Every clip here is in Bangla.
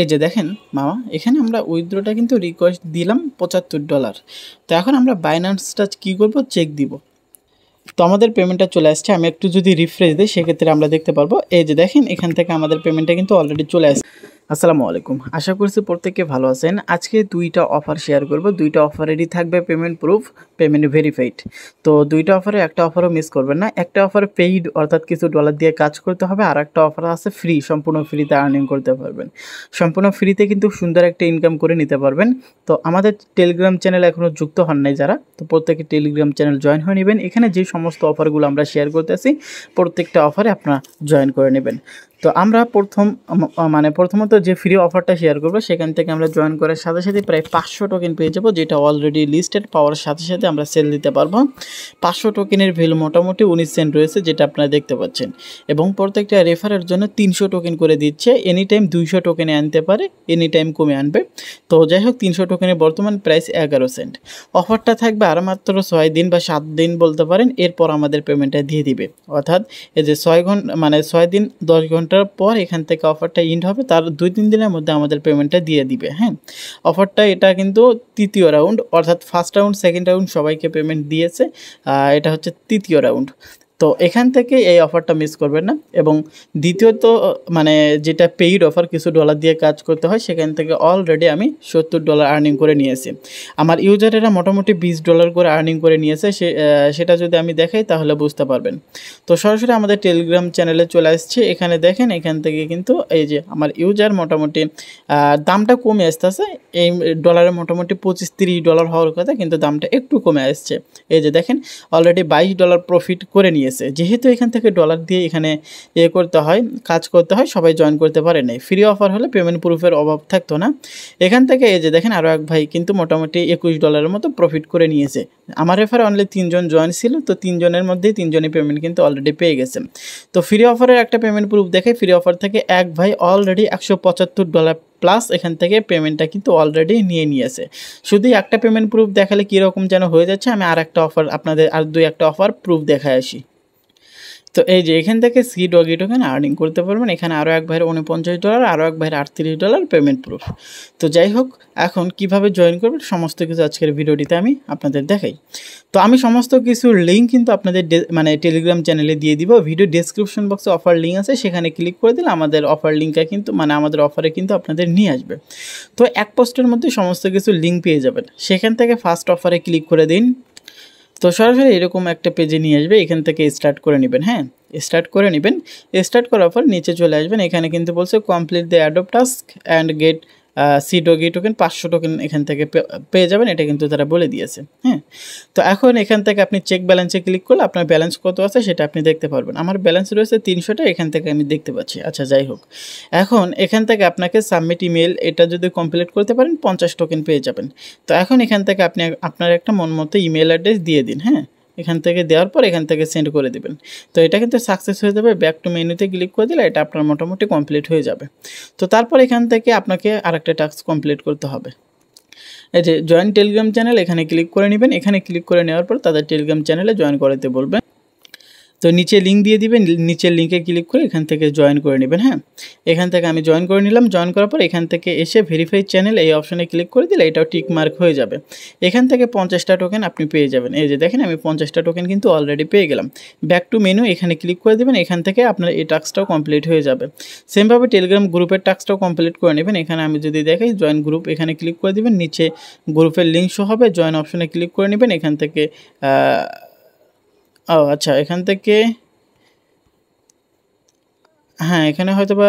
এই যে দেখেন মামা এখানে আমরা উইথড্রোটা কিন্তু রিকোয়েস্ট দিলাম পঁচাত্তর ডলার তো এখন আমরা বাইন্যান্সটা কী করবো চেক দিব তো আমাদের পেমেন্টটা চলে আসছে আমি একটু যদি রিফ্রেশ দিই সেক্ষেত্রে আমরা দেখতে পারবো এই যে দেখেন এখান থেকে আমাদের পেমেন্টটা কিন্তু অলরেডি চলে আসছে আসসালামু আলাইকুম আশা করছি প্রত্যেকে ভালো আছেন আজকে দুইটা অফার শেয়ার করব দুইটা অফারেরই থাকবে পেমেন্ট প্রুফ পেমেন্ট ভেরিফাইড তো দুইটা অফারে একটা অফারও মিস করবেন না একটা অফার পেইড অর্থাৎ কিছু ডলার দিয়ে কাজ করতে হবে আর একটা অফার আছে ফ্রি সম্পূর্ণ ফ্রিতে আর্নিং করতে পারবেন সম্পূর্ণ ফ্রিতে কিন্তু সুন্দর একটা ইনকাম করে নিতে পারবেন তো আমাদের টেলিগ্রাম চ্যানেল এখনও যুক্ত হন নাই যারা তো প্রত্যেকে টেলিগ্রাম চ্যানেল জয়েন হয়ে নেবেন এখানে যে সমস্ত অফারগুলো আমরা শেয়ার করতেছি প্রত্যেকটা অফারে আপনারা জয়েন করে নেবেন তো আমরা প্রথম মানে প্রথমত যে ফ্রি অফারটা শেয়ার করবো সেখান থেকে আমরা জয়েন করার সাথে সাথে প্রায় পাঁচশো টোকেন পেয়ে যাবো যেটা অলরেডি লিস্টেড পাওয়ার সাথে সাথে আমরা সেল দিতে পারবো পাঁচশো টোকেনের ভ্যালু মোটামুটি উনিশ সেন্ট রয়েছে যেটা আপনারা দেখতে পাচ্ছেন এবং প্রত্যেকটা রেফারের জন্য তিনশো টোকেন করে দিচ্ছে এনি টাইম দুইশো টোকেনে আনতে পারে এনি টাইম কমে আনবে তো যাই হোক তিনশো টোকেনের বর্তমান প্রাইস এগারো সেন্ট অফারটা থাকবে আর মাত্র ছয় দিন বা সাত দিন বলতে পারেন এরপর আমাদের পেমেন্টটা দিয়ে দিবে অর্থাৎ এই যে ছয় ঘন্টা মানে ছয় দিন দশ ঘন্টা ঘন্টার পর এখান থেকে অফারটা ইন্ড হবে তার দুই তিন দিনের মধ্যে আমাদের পেমেন্টটা দিয়ে দিবে হ্যাঁ অফারটা এটা কিন্তু তৃতীয় রাউন্ড অর্থাৎ ফার্স্ট রাউন্ড সেকেন্ড রাউন্ড সবাইকে পেমেন্ট দিয়েছে এটা হচ্ছে তৃতীয় রাউন্ড তো এখান থেকে এই অফারটা মিস করবেন না এবং দ্বিতীয়ত মানে যেটা পেইড অফার কিছু ডলার দিয়ে কাজ করতে হয় সেখান থেকে অলরেডি আমি সত্তর ডলার আর্নিং করে নিয়েছি আমার ইউজারেরা মোটামুটি বিশ ডলার করে আর্নিং করে নিয়েছে সে সেটা যদি আমি দেখাই তাহলে বুঝতে পারবেন তো সরাসরি আমাদের টেলিগ্রাম চ্যানেলে চলে আসছে এখানে দেখেন এখান থেকে কিন্তু এই যে আমার ইউজার মোটামুটি দামটা কমে আসতেছে এই ডলারে মোটামুটি পঁচিশ তিরিশ ডলার হওয়ার কথা কিন্তু দামটা একটু কমে আসছে এই যে দেখেন অলরেডি বাইশ ডলার প্রফিট করে নিয়ে নিয়েছে যেহেতু এখান থেকে ডলার দিয়ে এখানে ইয়ে করতে হয় কাজ করতে হয় সবাই জয়েন করতে পারে নাই ফ্রি অফার হলে পেমেন্ট প্রুফের অভাব থাকতো না এখান থেকে এই যে দেখেন আরও এক ভাই কিন্তু মোটামুটি একুশ ডলারের মতো প্রফিট করে নিয়েছে আমার রেফার অনলি তিনজন জয়েন ছিল তো তিনজনের মধ্যে তিনজনই পেমেন্ট কিন্তু অলরেডি পেয়ে গেছে তো ফ্রি অফারের একটা পেমেন্ট প্রুফ দেখে ফ্রি অফার থেকে এক ভাই অলরেডি একশো পঁচাত্তর ডলার প্লাস এখান থেকে পেমেন্টটা কিন্তু অলরেডি নিয়ে নিয়েছে শুধু একটা পেমেন্ট প্রুফ দেখালে কীরকম যেন হয়ে যাচ্ছে আমি আর একটা অফার আপনাদের আর দুই একটা অফার প্রুফ দেখায় আসি তো এই যে এখান থেকে সি ডগি টোকেন আর্নিং করতে পারবেন এখানে আরও এক ভাইয়ের উনপঞ্চাশ ডলার আরও এক ভাইয়ের আটত্রিশ ডলার পেমেন্ট প্রুফ তো যাই হোক এখন কিভাবে জয়েন করবেন সমস্ত কিছু আজকের ভিডিওটিতে আমি আপনাদের দেখাই তো আমি সমস্ত কিছুর লিঙ্ক কিন্তু আপনাদের মানে টেলিগ্রাম চ্যানেলে দিয়ে দিব ভিডিও ডিসক্রিপশন বক্সে অফার লিঙ্ক আছে সেখানে ক্লিক করে দিলে আমাদের অফার লিঙ্কটা কিন্তু মানে আমাদের অফারে কিন্তু আপনাদের নিয়ে আসবে তো এক পোস্টের মধ্যে সমস্ত কিছু লিঙ্ক পেয়ে যাবেন সেখান থেকে ফার্স্ট অফারে ক্লিক করে দিন তো সরাসরি এরকম একটা পেজে নিয়ে আসবে এখান থেকে স্টার্ট করে নেবেন হ্যাঁ স্টার্ট করে নেবেন স্টার্ট করার পর নিচে চলে আসবেন এখানে কিন্তু বলছে complete the airdrop task and get C doggy token পাঁচশো টোকেন এখান থেকে পেয়ে যাবেন এটা কিন্তু তারা বলে দিয়েছে হ্যাঁ তো এখন এখান থেকে আপনি চেক ব্যালেন্সে ক্লিক করলে আপনার ব্যালেন্স কত আছে সেটা আপনি দেখতে পারবেন আমার ব্যালেন্স রয়েছে তিনশোটা এখান থেকে আমি দেখতে পাচ্ছি আচ্ছা যাই হোক এখন এখান থেকে আপনাকে সাবমিট ইমেল এটা যদি কমপ্লিট করতে পারেন পঞ্চাশ টোকেন পেয়ে যাবেন তো এখন এখান থেকে আপনি আপনার একটা মন মতো ইমেল অ্যাড্রেস দিয়ে দিন হ্যাঁ এখান থেকে দেওয়ার পর এখান থেকে সেন্ড করে দেবেন তো এটা কিন্তু সাকসেস হয়ে যাবে ব্যাক টু মেনুতে ক্লিক করে দিলে এটা আপনার মোটামুটি কমপ্লিট হয়ে যাবে তো তারপর এখান থেকে আপনাকে আরেকটা টাস্ক কমপ্লিট করতে হবে এই যে জয়েন টেলিগ্রাম চ্যানেল এখানে ক্লিক করে নেবেন এখানে ক্লিক করে নেওয়ার পর তাদের টেলিগ্রাম চ্যানেলে জয়েন করাতে বলবেন তো নিচে লিঙ্ক দিয়ে দিবেন নিচের লিঙ্কে ক্লিক করে এখান থেকে জয়েন করে নেবেন হ্যাঁ এখান থেকে আমি জয়েন করে নিলাম জয়েন করার পর এখান থেকে এসে ভেরিফাই চ্যানেল এই অপশানে ক্লিক করে দিলে এটাও টিক মার্ক হয়ে যাবে এখান থেকে পঞ্চাশটা টোকেন আপনি পেয়ে যাবেন এই যে দেখেন আমি পঞ্চাশটা টোকেন কিন্তু অলরেডি পেয়ে গেলাম ব্যাক টু মেনু এখানে ক্লিক করে দেবেন এখান থেকে আপনার এই টাস্কটাও কমপ্লিট হয়ে যাবে সেমভাবে টেলিগ্রাম গ্রুপের টাস্কটাও কমপ্লিট করে নেবেন এখানে আমি যদি দেখাই জয়েন গ্রুপ এখানে ক্লিক করে দেবেন নিচে গ্রুপের লিঙ্ক শো হবে জয়েন অপশানে ক্লিক করে নেবেন এখান থেকে ও আচ্ছা এখান থেকে হ্যাঁ এখানে হয়তো বা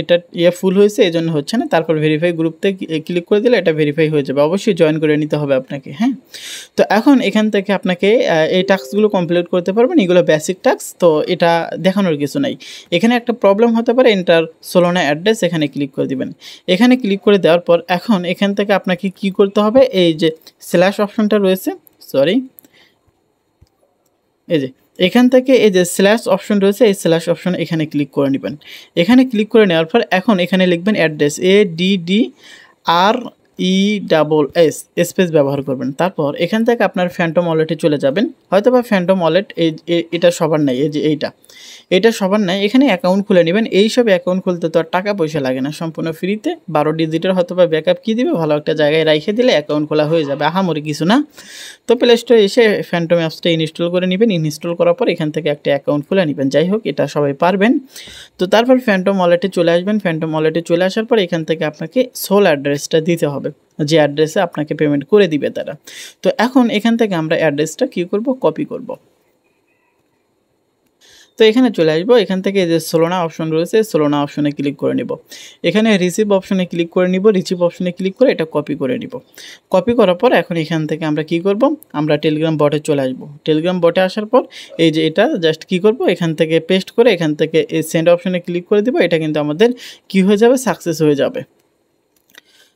এটা ইয়ে ফুল হয়েছে এই জন্য হচ্ছে না তারপর ভেরিফাই গ্রুপতে ক্লিক করে দিলে এটা ভেরিফাই হয়ে যাবে অবশ্যই জয়েন করে নিতে হবে আপনাকে হ্যাঁ তো এখন এখান থেকে আপনাকে এই টাস্কগুলো কমপ্লিট করতে পারবেন এগুলো বেসিক টাস্ক তো এটা দেখানোর কিছু নাই এখানে একটা প্রবলেম হতে পারে এন্টার সোলোনা অ্যাড্রেস এখানে ক্লিক করে দিবেন এখানে ক্লিক করে দেওয়ার পর এখন এখান থেকে আপনাকে কি করতে হবে এই যে স্ল্যাশ অপশনটা রয়েছে সরি এই যে এখান থেকে এই যে স্ল্যাশ অপশন রয়েছে এই স্ল্যাশ অপশন এখানে ক্লিক করে নেবেন এখানে ক্লিক করে নেওয়ার পর এখন এখানে লিখবেন address A D D R E double S space ব্যবহার করবেন তারপর এখান থেকে আপনার ফ্যান্টম ওয়ালেটে চলে যাবেন হয়তো বা ফ্যান্টম ওয়ালেট এই এটা সবার নাই এই যে এইটা এটা সবার নাই এখানে অ্যাকাউন্ট খুলে নেবেন এইসব অ্যাকাউন্ট খুলতে তো আর টাকা পয়সা লাগে না সম্পূর্ণ ফ্রিতে বারো ডিজিটের হয়তো বা ব্যাকআপ কী দিবে ভালো একটা জায়গায় রাখে দিলে অ্যাকাউন্ট খোলা হয়ে যাবে আহামরি কিছু না তো প্লে স্টোরে এসে ফ্যান্টম অ্যাপসটা ইনস্টল করে নেবেন ইনস্টল করার পর এখান থেকে একটা অ্যাকাউন্ট খুলে নেবেন যাই হোক এটা সবাই পারবেন তো তারপর ফ্যান্টম ওয়ালেটে চলে আসবেন ফ্যান্টম ওয়ালেটে চলে আসার পর এখান থেকে আপনাকে সোল অ্যাড্রেসটা দিতে হবে হবে যে অ্যাড্রেসে আপনাকে পেমেন্ট করে দিবে তারা তো এখন এখান থেকে আমরা অ্যাড্রেসটা কী করব কপি করব তো এখানে চলে আসবো এখান থেকে যে সোলোনা অপশন রয়েছে সোলোনা অপশনে ক্লিক করে নিব এখানে রিসিভ অপশনে ক্লিক করে নিব রিসিভ অপশনে ক্লিক করে এটা কপি করে নিব কপি করার পর এখন এখান থেকে আমরা কি করব আমরা টেলিগ্রাম বটে চলে আসব টেলিগ্রাম বটে আসার পর এই যে এটা জাস্ট কি করব এখান থেকে পেস্ট করে এখান থেকে সেন্ড অপশনে ক্লিক করে দিব এটা কিন্তু আমাদের কি হয়ে যাবে সাকসেস হয়ে যাবে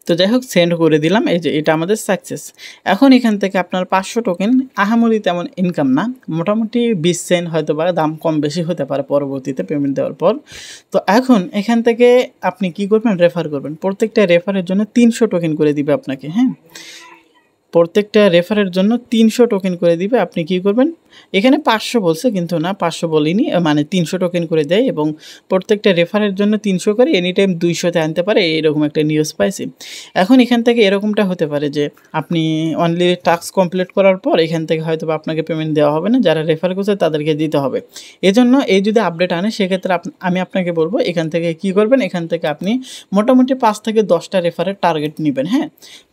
তো যাই হোক সেন্ড করে দিলাম এই যে এটা আমাদের সাকসেস এখন এখান থেকে আপনার পাঁচশো টোকেন আহামরি তেমন ইনকাম না মোটামুটি বিশ সেন্ট হয়তো বা দাম কম বেশি হতে পারে পরবর্তীতে পেমেন্ট দেওয়ার পর তো এখন এখান থেকে আপনি কি করবেন রেফার করবেন প্রত্যেকটা রেফারের জন্য তিনশো টোকেন করে দিবে আপনাকে হ্যাঁ প্রত্যেকটা রেফারের জন্য তিনশো টোকেন করে দিবে আপনি কি করবেন এখানে পাঁচশো বলছে কিন্তু না পাঁচশো বলিনি মানে তিনশো টোকেন করে দেয় এবং প্রত্যেকটা রেফারের জন্য তিনশো করে এনি টাইম দুইশোতে আনতে পারে এরকম একটা নিউজ পাইছি এখন এখান থেকে এরকমটা হতে পারে যে আপনি অনলি টাস্ক কমপ্লিট করার পর এখান থেকে হয়তো আপনাকে পেমেন্ট দেওয়া হবে না যারা রেফার করছে তাদেরকে দিতে হবে এজন্য এই যদি আপডেট আনে সেক্ষেত্রে আমি আপনাকে বলবো এখান থেকে কি করবেন এখান থেকে আপনি মোটামুটি পাঁচ থেকে দশটা রেফারের টার্গেট নেবেন হ্যাঁ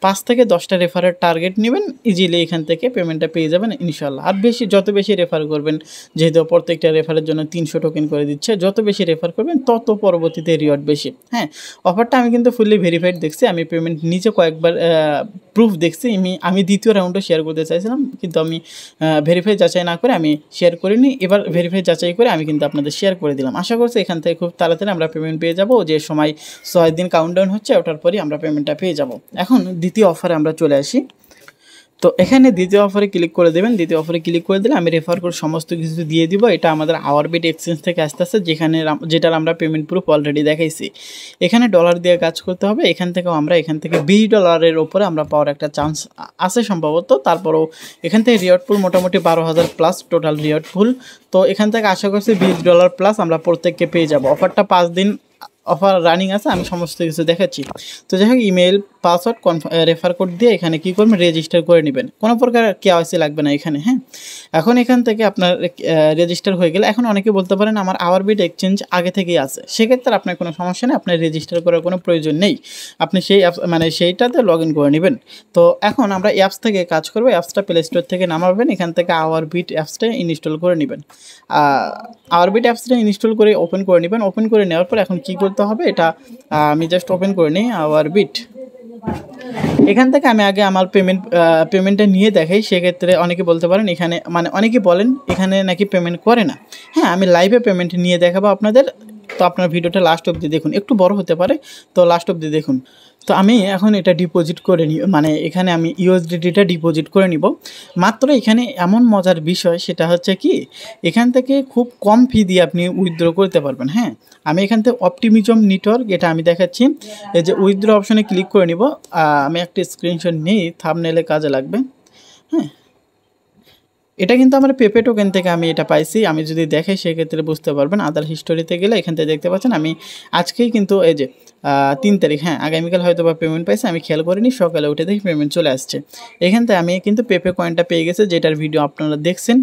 পাঁচ থেকে দশটা রেফারের টার্গেট টার্গেট নেবেন ইজিলি এখান থেকে পেমেন্টটা পেয়ে যাবেন ইনশাল্লাহ আর বেশি যত বেশি রেফার করবেন যেহেতু প্রত্যেকটা রেফারের জন্য তিনশো টোকেন করে দিচ্ছে যত বেশি রেফার করবেন তত পরবর্তীতে রিওয়ার্ড বেশি হ্যাঁ অফারটা আমি কিন্তু ফুললি ভেরিফাইড দেখছি আমি পেমেন্ট নিচে কয়েকবার প্রুফ দেখছি আমি আমি দ্বিতীয় রাউন্ডে শেয়ার করতে চাইছিলাম কিন্তু আমি ভেরিফাই যাচাই না করে আমি শেয়ার করিনি এবার ভেরিফাই যাচাই করে আমি কিন্তু আপনাদের শেয়ার করে দিলাম আশা করছি এখান থেকে খুব তাড়াতাড়ি আমরা পেমেন্ট পেয়ে যাবো যে সময় ছয় দিন কাউন্টডাউন হচ্ছে ওটার পরই আমরা পেমেন্টটা পেয়ে যাব এখন দ্বিতীয় অফারে আমরা চলে আসি তো এখানে দ্বিতীয় অফারে ক্লিক করে দেবেন দ্বিতীয় অফারে ক্লিক করে দিলে আমি রেফার করে সমস্ত কিছু দিয়ে দিব এটা আমাদের আওয়ার বিট এক্সচেঞ্জ থেকে আসতে আসতে যেখানে যেটার আমরা পেমেন্ট প্রুফ অলরেডি দেখাইছি এখানে ডলার দিয়ে কাজ করতে হবে এখান থেকেও আমরা এখান থেকে বিশ ডলারের ওপরে আমরা পাওয়ার একটা চান্স আছে সম্ভবত তারপরও এখান থেকে রিওয়ার্ড মোটামুটি বারো হাজার প্লাস টোটাল রিওয়ার্ড তো এখান থেকে আশা করছি বিশ ডলার প্লাস আমরা প্রত্যেককে পেয়ে যাব অফারটা পাঁচ দিন অফার রানিং আছে আমি সমস্ত কিছু দেখাচ্ছি তো যাই হোক email password confirm refer code দিয়ে এখানে কী করবেন রেজিস্টার করে নেবেন কোনো প্রকার কে কেওয়াইসি লাগবে না এখানে হ্যাঁ এখন এখান থেকে আপনার রেজিস্টার হয়ে গেলে এখন অনেকে বলতে পারেন আমার আওয়ার বিট এক্সচেঞ্জ আগে থেকেই আছে সেক্ষেত্রে আপনার কোনো সমস্যা নেই আপনার রেজিস্টার করার কোনো প্রয়োজন নেই আপনি সেই অ্যাপস মানে সেইটাতে লগ ইন করে নেবেন তো এখন আমরা অ্যাপস থেকে কাজ করবো অ্যাপসটা প্লে স্টোর থেকে নামাবেন এখান থেকে আওয়ার বিট অ্যাপসটা ইনস্টল করে নেবেন আওয়ার বিট অ্যাপসটা ইনস্টল করে ওপেন করে নেবেন ওপেন করে নেওয়ার পর এখন কী করতে করতে হবে এটা আমি জাস্ট ওপেন করে নিই আওয়ার বিট এখান থেকে আমি আগে আমার পেমেন্ট পেমেন্টটা নিয়ে দেখাই সেক্ষেত্রে অনেকে বলতে পারেন এখানে মানে অনেকে বলেন এখানে নাকি পেমেন্ট করে না হ্যাঁ আমি লাইভে পেমেন্ট নিয়ে দেখাবো আপনাদের তো আপনার ভিডিওটা লাস্ট অবধি দেখুন একটু বড় হতে পারে তো লাস্ট অবধি দেখুন তো আমি এখন এটা ডিপোজিট করে নিই মানে এখানে আমি ইউএসডিডিটা ডিপোজিট করে নিব মাত্র এখানে এমন মজার বিষয় সেটা হচ্ছে কি এখান থেকে খুব কম ফি দিয়ে আপনি উইথড্র করতে পারবেন হ্যাঁ আমি এখান থেকে অপটিমিজম নেটওয়ার্ক এটা আমি দেখাচ্ছি এই যে উইথড্র অপশনে ক্লিক করে নিব আমি একটা স্ক্রিনশট নিই থামনেলে কাজে লাগবে হ্যাঁ এটা কিন্তু আমার পেপে টোকেন থেকে আমি এটা পাইছি আমি যদি দেখে সেক্ষেত্রে বুঝতে পারবেন আদার হিস্টোরিতে গেলে এখান থেকে দেখতে পাচ্ছেন আমি আজকেই কিন্তু এই যে তিন তারিখ হ্যাঁ আগামীকাল হয়তো বা পেমেন্ট পাইছে আমি খেয়াল করিনি সকালে উঠে দেখি পেমেন্ট চলে আসছে এখান থেকে আমি কিন্তু পেপে কয়েনটা পেয়ে গেছে যেটার ভিডিও আপনারা দেখছেন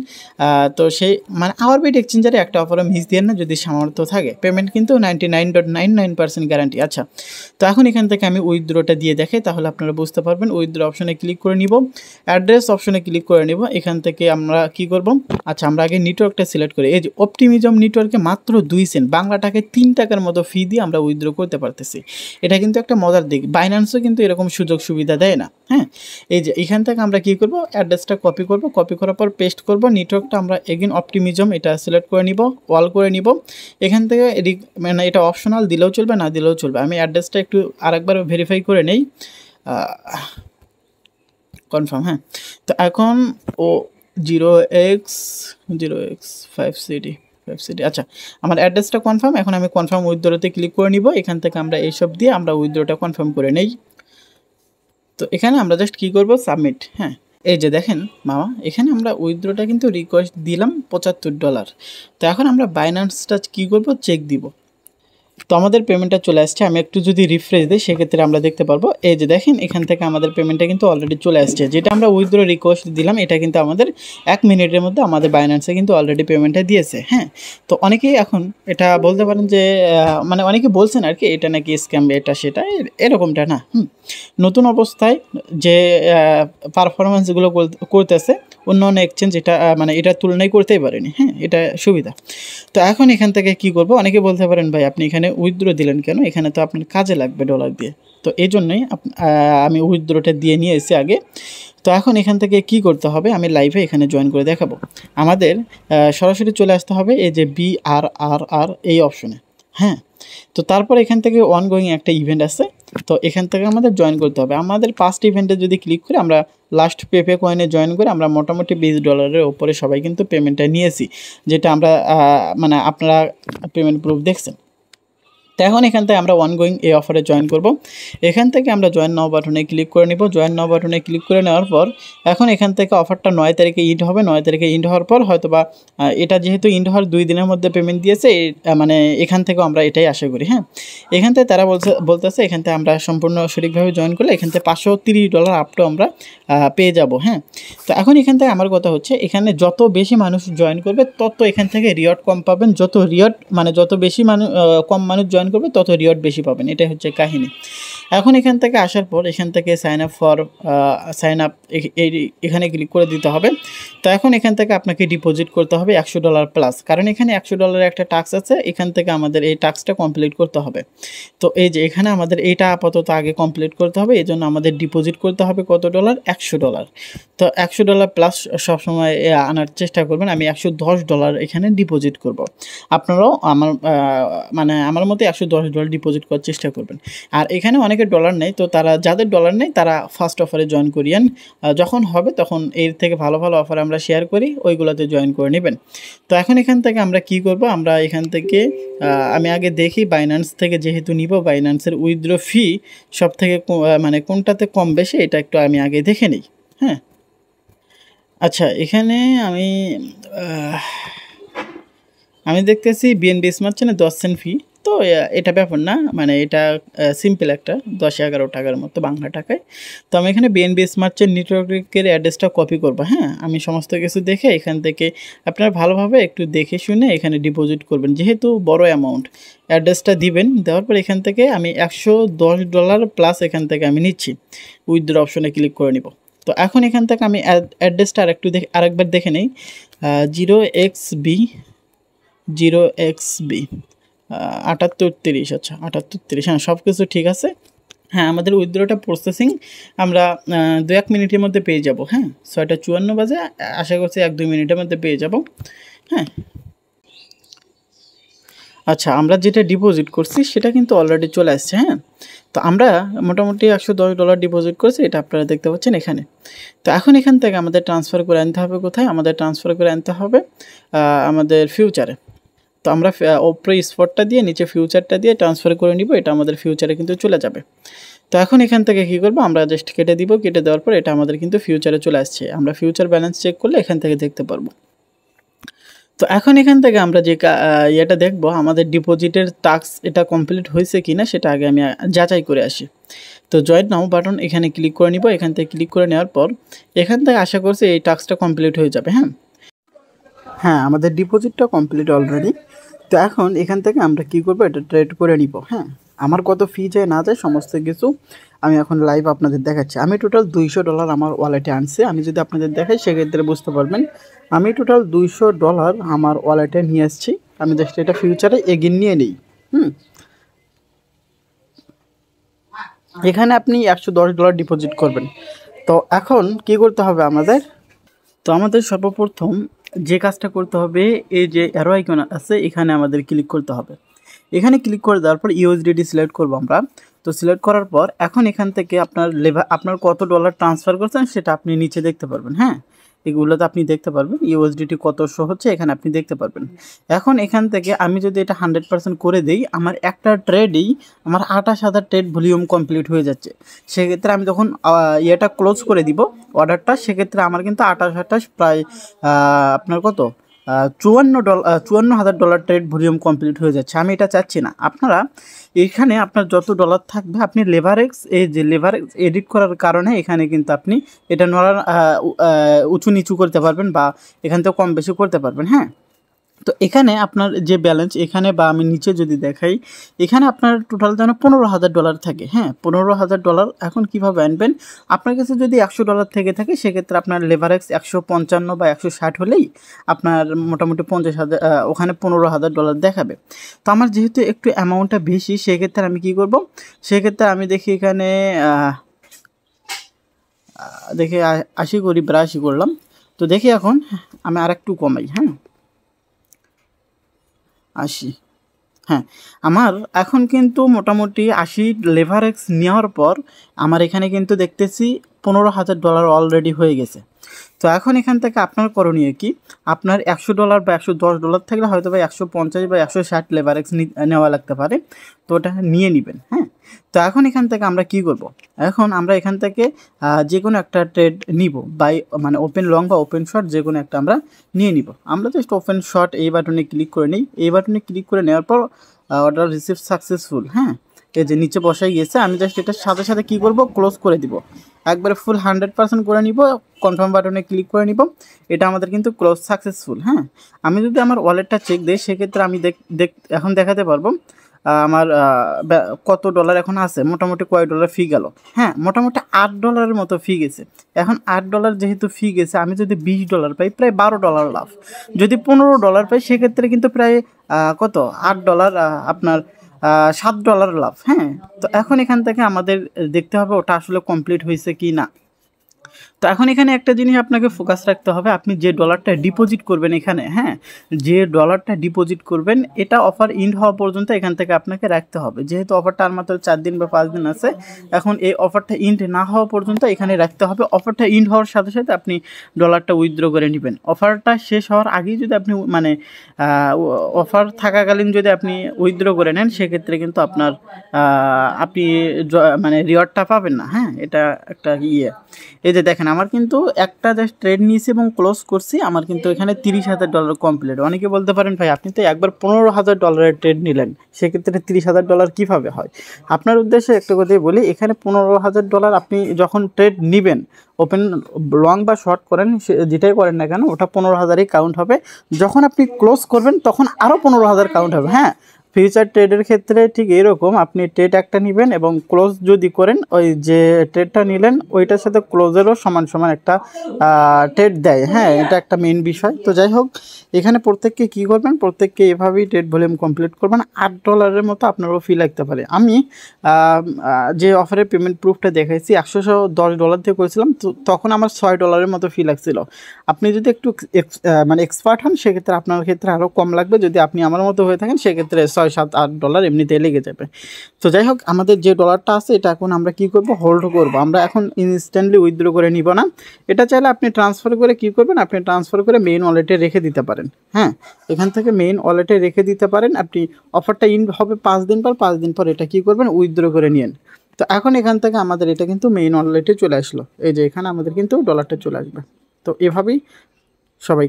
তো সেই মানে আওয়ার বেড এক্সচেঞ্জারে একটা অফারও মিস দিয়ে না যদি সামর্থ্য থাকে পেমেন্ট কিন্তু ninety nine nine nine percent guarantee আচ্ছা তো এখন এখান থেকে আমি উইথড্রোটা দিয়ে দেখে তাহলে আপনারা বুঝতে পারবেন উইথড্রো অপশনে ক্লিক করে নিব অ্যাড্রেস অপশনে ক্লিক করে নিব এখান থেকে আমরা কি করব আচ্ছা আমরা আগে নেটওয়ার্কটা সিলেক্ট করি এই যে অপটিমিজম নেটওয়ার্কে মাত্র দুই সেন্ট বাংলাটাকে তিন টাকার মতো ফি দিয়ে আমরা উইথড্রো করতে পারতেছি পারতেছি এটা কিন্তু একটা মজার দিক বাইন্যান্সও কিন্তু এরকম সুযোগ সুবিধা দেয় না হ্যাঁ এই যে এখান থেকে আমরা কি করব অ্যাড্রেসটা কপি করব কপি করার পর পেস্ট করব নেটওয়ার্কটা আমরা এগেন অপটিমিজম এটা সিলেক্ট করে নিব ওয়াল করে নিব এখান থেকে মানে এটা অপশনাল দিলেও চলবে না দিলেও চলবে আমি অ্যাড্রেসটা একটু আরেকবার ভেরিফাই করে নেই কনফার্ম হ্যাঁ তো এখন ও zero x zero x five CD ওয়েবসাইটে আচ্ছা আমার অ্যাড্রেসটা কনফার্ম এখন আমি কনফার্ম উইথড্রোতে ক্লিক করে নিব এখান থেকে আমরা এইসব দিয়ে আমরা উইথড্রোটা কনফার্ম করে নেই তো এখানে আমরা জাস্ট কী করবো সাবমিট হ্যাঁ এই যে দেখেন মামা এখানে আমরা উইথড্রোটা কিন্তু রিকোয়েস্ট দিলাম পঁচাত্তর ডলার তো এখন আমরা বাইন্যান্সটা কী করবো চেক দিব তো আমাদের পেমেন্টটা চলে আসছে আমি একটু যদি রিফ্রেশ দিই সেক্ষেত্রে আমরা দেখতে পারবো এই যে দেখেন এখান থেকে আমাদের পেমেন্টটা কিন্তু অলরেডি চলে আসছে যেটা আমরা উইথড্র রিকোয়েস্ট দিলাম এটা কিন্তু আমাদের এক মিনিটের মধ্যে আমাদের বাইন্যান্সে কিন্তু অলরেডি পেমেন্টটা দিয়েছে হ্যাঁ তো অনেকেই এখন এটা বলতে পারেন যে মানে অনেকে বলছেন আর কি এটা নাকি স্ক্যাম এটা সেটা এরকমটা না হুম নতুন অবস্থায় যে পারফরমেন্সগুলো করতেছে অন্য অন্য এক্সচেঞ্জ এটা মানে এটা তুলনায় করতেই পারেনি হ্যাঁ এটা সুবিধা তো এখন এখান থেকে কি করব অনেকে বলতে পারেন ভাই আপনি এখানে এখানে উইথড্রো দিলেন কেন এখানে তো আপনার কাজে লাগবে ডলার দিয়ে তো এই জন্যই আমি উইথড্রোটা দিয়ে নিয়ে এসে আগে তো এখন এখান থেকে কি করতে হবে আমি লাইভে এখানে জয়েন করে দেখাবো আমাদের সরাসরি চলে আসতে হবে এই যে বি আর আর আর এই অপশনে হ্যাঁ তো তারপর এখান থেকে অনগোয়িং একটা ইভেন্ট আছে তো এখান থেকে আমাদের জয়েন করতে হবে আমাদের পাস্ট ইভেন্টে যদি ক্লিক করে আমরা লাস্ট পেপে কয়েনে জয়েন করে আমরা মোটামুটি বিশ ডলারের ওপরে সবাই কিন্তু পেমেন্টটা নিয়েছি যেটা আমরা মানে আপনারা পেমেন্ট প্রুফ দেখছেন তো এখন এখান থেকে আমরা ওয়ান গোয়িং এই অফারে জয়েন করব এখান থেকে আমরা জয়েন নাও বাটনে ক্লিক করে নিব জয়েন নাও বাটনে ক্লিক করে নেওয়ার পর এখন এখান থেকে অফারটা নয় তারিখে ইন্ড হবে নয় তারিখে ইন্ড হওয়ার পর হয়তো বা এটা যেহেতু ইন্ড হওয়ার দুই দিনের মধ্যে পেমেন্ট দিয়েছে মানে এখান থেকেও আমরা এটাই আশা করি হ্যাঁ এখান থেকে তারা বলছে বলতেছে এখান থেকে আমরা সম্পূর্ণ সঠিকভাবে জয়েন করলে এখান থেকে পাঁচশো তিরিশ ডলার আপটো আমরা পেয়ে যাব হ্যাঁ তো এখন এখান থেকে আমার কথা হচ্ছে এখানে যত বেশি মানুষ জয়েন করবে তত এখান থেকে রিওয়ার্ড কম পাবেন যত রিওয়ার্ড মানে যত বেশি মানুষ কম মানুষ জয়েন জয়েন করবে তত রিওয়ার্ড বেশি পাবেন এটাই হচ্ছে কাহিনী এখন এখান থেকে আসার পর এখান থেকে sign up for sign up এখানে ক্লিক করে দিতে হবে তো এখন এখান থেকে আপনাকে ডিপোজিট করতে হবে একশো ডলার প্লাস কারণ এখানে একশো ডলারের একটা টাক্স আছে এখান থেকে আমাদের এই টাক্সটা কমপ্লিট করতে হবে তো এই যে এখানে আমাদের এটা আপাতত আগে কমপ্লিট করতে হবে এই জন্য আমাদের ডিপোজিট করতে হবে কত ডলার একশো ডলার তো একশো ডলার প্লাস সবসময় আনার চেষ্টা করবেন আমি একশো দশ ডলার এখানে ডিপোজিট করব আপনারাও আমার মানে আমার মতে একশো দশ ডলার ডিপোজিট করার চেষ্টা করবেন আর এখানে অনেকের ডলার নেই তো তারা যাদের ডলার নেই তারা ফার্স্ট অফারে জয়েন করিয়ান যখন হবে তখন এর থেকে ভালো ভালো অফার আমরা শেয়ার করি ওইগুলোতে জয়েন করে নেবেন তো এখন এখান থেকে আমরা কি করব আমরা এখান থেকে আমি আগে দেখি বাইন্যান্স থেকে যেহেতু নিব বাইন্যান্সের উইথড্রো ফি সব থেকে মানে কোনটাতে কম বেশি এটা একটু আমি আগে দেখে নিই হ্যাঁ আচ্ছা এখানে আমি আমি দেখতেছি বিএনবি স্মার্ট চ্যানেল দশ সেন্ট ফি তো এটা ব্যাপার না মানে এটা সিম্পল একটা দশ এগারো টাকার মতো বাংলা টাকায় তো আমি এখানে বিএনবি স্মার্টচেন নেটওয়ার্কের অ্যাড্রেসটা কপি করব হ্যাঁ আমি সমস্ত কিছু দেখে এখান থেকে আপনারা ভালোভাবে একটু দেখে শুনে এখানে ডিপোজিট করবেন যেহেতু বড় অ্যামাউন্ট অ্যাড্রেসটা দিবেন দেওয়ার পর এখান থেকে আমি একশো দশ ডলার প্লাস এখান থেকে আমি নিচ্ছি উইথড্র অপশনে ক্লিক করে নিব তো এখন এখান থেকে আমি অ্যাড্রেসটা আর একটু দেখে আরেকবার দেখে নেই zero x B zero x B আটাত্তর তিরিশ আচ্ছা আটাত্তর তিরিশ হ্যাঁ সব কিছু ঠিক আছে হ্যাঁ আমাদের উইদ্রোটা প্রসেসিং আমরা দু এক মিনিটের মধ্যে পেয়ে যাব হ্যাঁ ছয়টা চুয়ান্ন বাজে আশা করছি এক দুই মিনিটের মধ্যে পেয়ে যাব হ্যাঁ আচ্ছা আমরা যেটা ডিপোজিট করছি সেটা কিন্তু অলরেডি চলে আসছে হ্যাঁ তো আমরা মোটামুটি একশো দশ ডলার ডিপোজিট করেছি এটা আপনারা দেখতে পাচ্ছেন এখানে তো এখন এখান থেকে আমাদের ট্রান্সফার করে আনতে হবে কোথায় আমাদের ট্রান্সফার করে আনতে হবে আমাদের ফিউচারে তো আমরা ওপরে স্পটটা দিয়ে নিচে ফিউচারটা দিয়ে ট্রান্সফার করে নিব এটা আমাদের ফিউচারে কিন্তু চলে যাবে তো এখন এখান থেকে কী করবো আমরা জাস্ট কেটে দিব কেটে দেওয়ার পর এটা আমাদের কিন্তু ফিউচারে চলে আসছে আমরা ফিউচার ব্যালেন্স চেক করলে এখান থেকে দেখতে পারবো তো এখন এখান থেকে আমরা যে ইয়েটা দেখব আমাদের ডিপোজিটের টাস্ক এটা কমপ্লিট হয়েছে কি না সেটা আগে আমি যাচাই করে আসি তো জয়েন্ট নাও বাটন এখানে ক্লিক করে নিব এখান থেকে ক্লিক করে নেওয়ার পর এখান থেকে আশা করছি এই টাস্কটা কমপ্লিট হয়ে যাবে হ্যাঁ হ্যাঁ আমাদের ডিপোজিটটা কমপ্লিট অলরেডি তো এখন এখান থেকে আমরা কি করবো এটা ট্রেড করে নিব হ্যাঁ আমার কত ফি যায় না যায় সমস্ত কিছু আমি এখন লাইভ আপনাদের দেখাচ্ছি আমি টোটাল দুইশো ডলার আমার ওয়ালেটে আনছি আমি যদি আপনাদের দেখাই সেক্ষেত্রে বুঝতে পারবেন আমি টোটাল দুইশো ডলার আমার ওয়ালেটে নিয়ে আসছি আমি জাস্ট এটা ফিউচারে এগিয়ে নিয়ে নিই হুম এখানে আপনি একশো দশ ডলার ডিপোজিট করবেন তো এখন কি করতে হবে আমাদের তো আমাদের সর্বপ্রথম যে কাজটা করতে হবে এই যে অ্যারো আইকন আছে এখানে আমাদের ক্লিক করতে হবে এখানে ক্লিক করে দেওয়ার পর ইউএসডিডি সিলেক্ট করবো আমরা তো সিলেক্ট করার পর এখন এখান থেকে আপনার লেভার আপনার কত ডলার ট্রান্সফার করছেন সেটা আপনি নিচে দেখতে পারবেন হ্যাঁ এগুলোতে আপনি দেখতে পারবেন ইউএসডিটি কত শো হচ্ছে এখানে আপনি দেখতে পারবেন এখন এখান থেকে আমি যদি এটা হান্ড্রেড পার্সেন্ট করে দিই আমার একটা ট্রেডেই আমার আঠাশ হাজার ট্রেড ভলিউম কমপ্লিট হয়ে যাচ্ছে সেক্ষেত্রে আমি যখন ইয়েটা ক্লোজ করে দিব অর্ডারটা সেক্ষেত্রে আমার কিন্তু আঠাশ আঠাশ প্রায় আপনার কত চুয়ান্ন ডলার চুয়ান্ন হাজার ডলার ট্রেড ভলিউম কমপ্লিট হয়ে যাচ্ছে আমি এটা চাচ্ছি না আপনারা এখানে আপনার যত ডলার থাকবে আপনি লেভারেক্স এই যে লেভারেক্স এডিট করার কারণে এখানে কিন্তু আপনি এটা নড়ার উঁচু নিচু করতে পারবেন বা এখান থেকে কম বেশি করতে পারবেন হ্যাঁ তো এখানে আপনার যে ব্যালেন্স এখানে বা আমি নিচে যদি দেখাই এখানে আপনার টোটাল যেন পনেরো হাজার ডলার থাকে হ্যাঁ পনেরো হাজার ডলার এখন কিভাবে আনবেন আপনার কাছে যদি একশো ডলার থেকে থাকে সেক্ষেত্রে আপনার লেভারেক্স একশো পঞ্চান্ন বা একশো ষাট হলেই আপনার মোটামুটি পঞ্চাশ হাজার ওখানে পনেরো হাজার ডলার দেখাবে তো আমার যেহেতু একটু অ্যামাউন্টটা বেশি সেক্ষেত্রে আমি কি করব সেক্ষেত্রে আমি দেখি এখানে দেখে আশি করি ব্রাশি করলাম তো দেখি এখন আমি আর একটু কমাই হ্যাঁ আশি হ্যাঁ আমার এখন কিন্তু মোটামুটি আশি লেভারেক্স নেওয়ার পর আমার এখানে কিন্তু দেখতেছি পনেরো হাজার ডলার অলরেডি হয়ে গেছে তো এখন এখান থেকে আপনার করণীয় কি আপনার একশো ডলার বা একশো দশ ডলার থাকলে হয়তো বা একশো পঞ্চাশ বা একশো ষাট লেভারেক্স নেওয়া লাগতে পারে তো ওটা নিয়ে নেবেন হ্যাঁ তো এখন এখান থেকে আমরা কি করব এখন আমরা এখান থেকে যে কোনো একটা ট্রেড নিব বাই মানে ওপেন লং বা ওপেন শর্ট যে কোনো একটা আমরা নিয়ে নিব আমরা জাস্ট ওপেন শর্ট এই বাটনে ক্লিক করে নিই এই বাটনে ক্লিক করে নেওয়ার পর অর্ডার রিসিভ সাকসেসফুল হ্যাঁ এই যে নিচে বসাই গিয়েছে আমি জাস্ট এটা সাথে সাথে কি করব ক্লোজ করে দিব একবারে ফুল হান্ড্রেড পারসেন্ট করে নিব কনফার্ম বাটনে ক্লিক করে নিব এটা আমাদের কিন্তু ক্লোজ সাকসেসফুল হ্যাঁ আমি যদি আমার ওয়ালেটটা চেক দিই সেক্ষেত্রে আমি দেখ এখন দেখাতে পারবো আমার কত ডলার এখন আছে মোটামুটি কয় ডলার ফি গেল হ্যাঁ মোটামুটি আট ডলারের মতো ফি গেছে এখন আট ডলার যেহেতু ফি গেছে আমি যদি বিশ ডলার পাই প্রায় বারো ডলার লাভ যদি পনেরো ডলার পাই সেক্ষেত্রে কিন্তু প্রায় কত আট ডলার আপনার সাত ডলার লাভ হ্যাঁ তো এখন এখান থেকে আমাদের দেখতে হবে ওটা আসলে কমপ্লিট হয়েছে কি না তো এখন এখানে একটা জিনিস আপনাকে ফোকাস রাখতে হবে আপনি যে ডলারটা ডিপোজিট করবেন এখানে হ্যাঁ যে ডলারটা ডিপোজিট করবেন এটা অফার ইন্ড হওয়া পর্যন্ত এখান থেকে আপনাকে রাখতে হবে যেহেতু অফারটা আর মাত্র চার দিন বা পাঁচ দিন আছে এখন এই অফারটা ইন্ড না হওয়া পর্যন্ত এখানে রাখতে হবে অফারটা ইন্ড হওয়ার সাথে সাথে আপনি ডলারটা উইথড্র করে নেবেন অফারটা শেষ হওয়ার আগেই যদি আপনি মানে অফার থাকাকালীন যদি আপনি উইথড্র করে নেন সেক্ষেত্রে কিন্তু আপনার আপনি মানে রিওয়ার্ডটা পাবেন না হ্যাঁ এটা একটা ইয়ে এই যে দেখেন আমার কিন্তু একটা জাস্ট ট্রেড নিয়েছি এবং ক্লোজ করছি আমার কিন্তু এখানে তিরিশ হাজার ডলার কমপ্লিট অনেকে বলতে পারেন ভাই আপনি তো একবার পনেরো হাজার ডলারের ট্রেড নিলেন সেক্ষেত্রে তিরিশ হাজার ডলার কীভাবে হয় আপনার উদ্দেশ্যে একটা কথাই বলি এখানে পনেরো হাজার ডলার আপনি যখন ট্রেড নেবেন ওপেন লং বা শর্ট করেন যেটাই করেন না কেন ওটা পনেরো হাজারই কাউন্ট হবে যখন আপনি ক্লোজ করবেন তখন আরও পনেরো হাজার কাউন্ট হবে হ্যাঁ ফিউচার ট্রেডের ক্ষেত্রে ঠিক এরকম আপনি ট্রেড একটা নেবেন এবং ক্লোজ যদি করেন ওই যে ট্রেডটা নিলেন ওইটার সাথে ক্লোজেরও সমান সমান একটা ট্রেড দেয় হ্যাঁ এটা একটা মেন বিষয় তো যাই হোক এখানে প্রত্যেককে কি করবেন প্রত্যেককে এভাবেই ট্রেড ভলিউম কমপ্লিট করবেন আট ডলারের মতো আপনারও ফি লাগতে পারে আমি যে অফারের পেমেন্ট প্রুফটা দেখাইছি একশোশো দশ ডলার দিয়ে করেছিলাম তো তখন আমার ছয় ডলারের মতো ফি লাগছিল আপনি যদি একটু মানে এক্সপার্ট হন সেক্ষেত্রে আপনার ক্ষেত্রে আরও কম লাগবে যদি আপনি আমার মতো হয়ে থাকেন সেক্ষেত্রে ছয় ছয় সাত আট ডলার এমনিতেই লেগে যাবে তো যাই হোক আমাদের যে ডলারটা আছে এটা এখন আমরা কি করব হোল্ড করব আমরা এখন ইনস্ট্যান্টলি উইথড্র করে নিব না এটা চাইলে আপনি ট্রান্সফার করে কি করবেন আপনি ট্রান্সফার করে মেইন ওয়ালেটে রেখে দিতে পারেন হ্যাঁ এখান থেকে মেইন ওয়ালেটে রেখে দিতে পারেন আপনি অফারটা ইন হবে পাঁচ দিন পর পাঁচ দিন পর এটা কি করবেন উইথড্র করে নিন তো এখন এখান থেকে আমাদের এটা কিন্তু মেইন ওয়ালেটে চলে আসলো এই যে এখানে আমাদের কিন্তু ডলারটা চলে আসবে তো এভাবেই সবাই